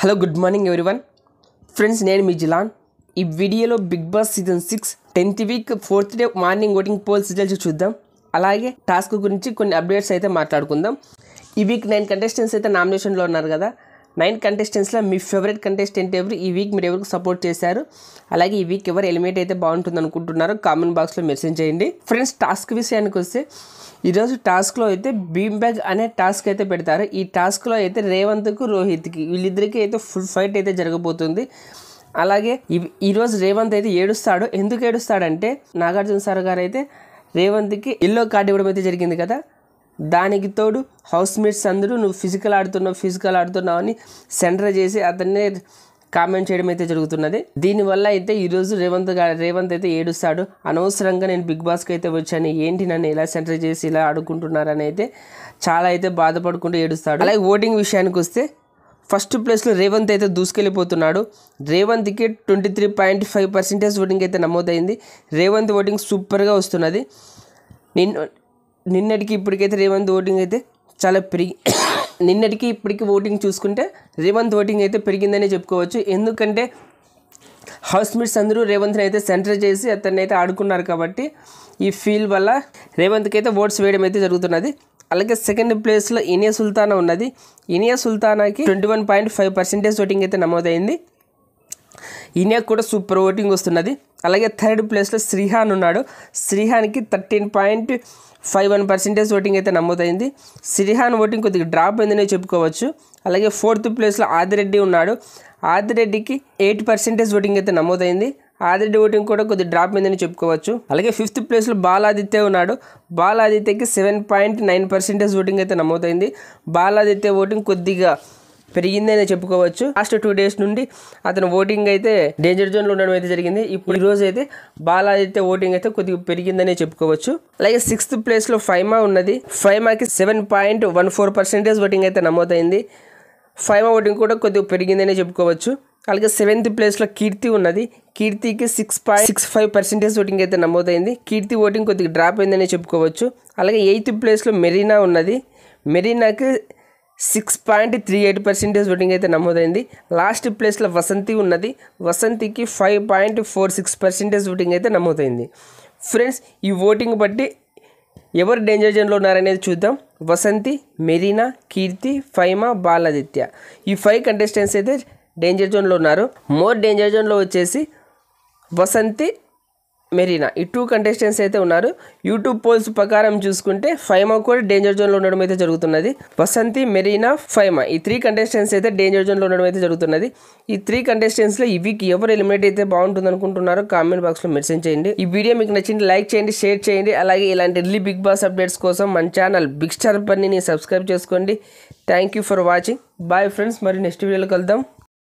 hello good morning everyone friends నేను మీ జిలాన్ ఈ వీడియోలో Bigg Boss season six tenth week fourth day morning voting polls results చూద్దాం అలాగే టాస్క్ గురించి కొన్ని అప్డేట్స్ అయితే మాట్లాడుకుందాం ఈ వీక్ నైన్ కంటెస్టెంట్స్ అయితే నామినేషన్లో ఉన్నారు కదా నైన్ కంటెస్టెంట్స్లో మీ ఫేవరెట్ కంటెస్టెంట్ ఎవరు ఈ వీక్ మీరు ఎవరికి సపోర్ట్ చేశారు అలాగే ఈ వీక్ ఎవరు ఎలిమేట్ అయితే బాగుంటుంది అనుకుంటున్నారో కామెంట్ బాక్స్లో మెసేజ్ చేయండి ఫ్రెండ్స్ టాస్క్ విషయానికి వస్తే ఈరోజు టాస్క్లో అయితే భీమ్ బ్యాగ్ అనే టాస్క్ అయితే పెడతారు ఈ టాస్క్లో అయితే రేవంత్కు రోహిత్కి వీళ్ళిద్దరికీ అయితే ఫుల్ ఫైట్ అయితే జరగబోతుంది అలాగే ఈరోజు రేవంత్ అయితే ఏడుస్తాడు ఎందుకు ఏడుస్తాడంటే నాగార్జున సార్ గారు అయితే రేవంత్కి ఎల్లో కార్డు ఇవ్వడం అయితే జరిగింది కదా దానికి తోడు హౌస్ మేట్స్ అందరూ నువ్వు ఫిజికల్ ఆడుతున్నావు ఫిజికల్ ఆడుతున్నావు అని సెంటర్ చేసి అతన్నే కామెంట్ చేయడం అయితే జరుగుతున్నది దీనివల్ల అయితే ఈరోజు రేవంత్ రేవంత్ అయితే ఏడుస్తాడు అనవసరంగా నేను బిగ్ బాస్కి అయితే వచ్చాను ఏంటి నన్ను ఇలా సెంటర్ చేసి ఇలా ఆడుకుంటున్నారని అయితే చాలా అయితే బాధపడుకుంటూ ఏడుస్తాడు అలాగే ఓటింగ్ విషయానికి వస్తే ఫస్ట్ ప్లేస్లో రేవంత్ అయితే దూసుకెళ్ళిపోతున్నాడు రేవంత్కి twenty three point five percentage voting అయితే నమోదైంది రేవంత్ ఓటింగ్ సూపర్గా వస్తున్నది నేను నిన్నటికి ఇప్పటికైతే రేవంత్ ఓటింగ్ అయితే చాలా పెరిగి నిన్నటికి ఇప్పటికి ఓటింగ్ చూసుకుంటే రేవంత్ ఓటింగ్ అయితే పెరిగిందనే చెప్పుకోవచ్చు ఎందుకంటే హౌస్ మేట్స్ అందరూ రేవంత్ని అయితే సెంటర్ చేసి అతన్ని అయితే ఆడుకున్నారు కాబట్టి ఈ ఫీల్ వల్ల రేవంత్కి అయితే ఓట్స్ వేయడం అయితే జరుగుతున్నది అలాగే సెకండ్ ప్లేస్లో ఇనియా సుల్తానా ఉన్నది ఇనియా సుల్తానాకి twenty one point five percentage voting అయితే నమోదైంది ఇనియాక్ కూడా సూపర్ ఓటింగ్ వస్తున్నది అలాగే థర్డ్ ప్లేస్లో శ్రీహాన్ ఉన్నాడు శ్రీహాన్కి thirteen point five one percentage voting అయితే నమోదైంది శ్రీహాన్ ఓటింగ్ కొద్దిగా డ్రాప్ అయిందనే చెప్పుకోవచ్చు అలాగే ఫోర్త్ ప్లేస్లో ఆదిరెడ్డి ఉన్నాడు ఆదిరెడ్డికి ఎయిట్ పర్సెంటేజ్ ఓటింగ్ అయితే నమోదైంది ఆదిరెడ్డి ఓటింగ్ కూడా కొద్దిగా డ్రాప్ అయిందని చెప్పుకోవచ్చు అలాగే ఫిఫ్త్ ప్లేస్లో బాలాదిత్య ఉన్నాడు బాలాదిత్యకి seven point nine percentage voting అయితే నమోదైంది బాలాదిత్య ఓటింగ్ కొద్దిగా పెరిగిందనే చెప్పుకోవచ్చు లాస్ట్ టూ డేస్ నుండి అతను ఓటింగ్ అయితే డేంజర్ లో ఉండడం అయితే జరిగింది ఇప్పుడు ఈరోజు అయితే బాలా అయితే ఓటింగ్ అయితే కొద్దిగా పెరిగిందనే చెప్పుకోవచ్చు అలాగే సిక్స్త్ ప్లేస్లో ఫైమా ఉన్నది ఫైమాకి seven point one four percentage voting అయితే నమోదైంది ఫైమా ఓటింగ్ కూడా కొద్దిగా పెరిగిందనే చెప్పుకోవచ్చు అలాగే సెవెంత్ ప్లేస్లో కీర్తి ఉన్నది కీర్తికి six point six five percentage voting అయితే నమోదైంది కీర్తి ఓటింగ్ కొద్దిగా డ్రాప్ అయిందని చెప్పుకోవచ్చు అలాగే ఎయిత్ ప్లేస్లో మెరీనా ఉన్నది మెరీనాకి six point three eight percentage voting అయితే నమోదైంది లాస్ట్ ప్లేస్లో వసంతి ఉన్నది వసంతికి five point four six percentage voting అయితే నమోదైంది ఫ్రెండ్స్ ఈ ఓటింగ్ బట్టి ఎవరు డేంజర్ జోన్లో ఉన్నారనేది చూద్దాం వసంతి మెరీనా కీర్తి ఫైమా బాలాదిత్య ఈ ఫైవ్ కంటెస్టెంట్స్ అయితే డేంజర్ జోన్లో ఉన్నారు మోర్ డేంజర్ జోన్లో వచ్చేసి వసంతి మెరీనా ఈ టూ కంటెస్టెంట్స్ అయితే ఉన్నారు యూట్యూబ్ పోల్స్ ప్రకారం చూసుకుంటే ఫైమా కూడా డేంజర్ జోన్లో ఉండడం అయితే జరుగుతున్నది వసంతి మెరీనా ఫైమా ఈ త్రీ కంటెస్టెంట్స్ అయితే డేంజర్ జోన్లో ఉండడం అయితే జరుగుతున్నది ఈ త్రీ కంటెస్టెంట్స్లో ఈ వీక్ ఎవరు ఎలిమినేట్ అయితే బాగుంటుంది అనుకుంటున్నారో కామెంట్ బాక్స్లో మెన్షన్ చేయండి ఈ వీడియో మీకు నచ్చింది లైక్ చేయండి షేర్ చేయండి అలాగే ఇలాంటి ఢిల్లీ బిగ్ బాస్ అప్డేట్స్ కోసం మన ఛానల్ బిగ్ స్టార్ పనిని సబ్స్క్రైబ్ చేసుకోండి thank you for watching bye friends మరి నెక్స్ట్ వీడియోలో కలుద్దాం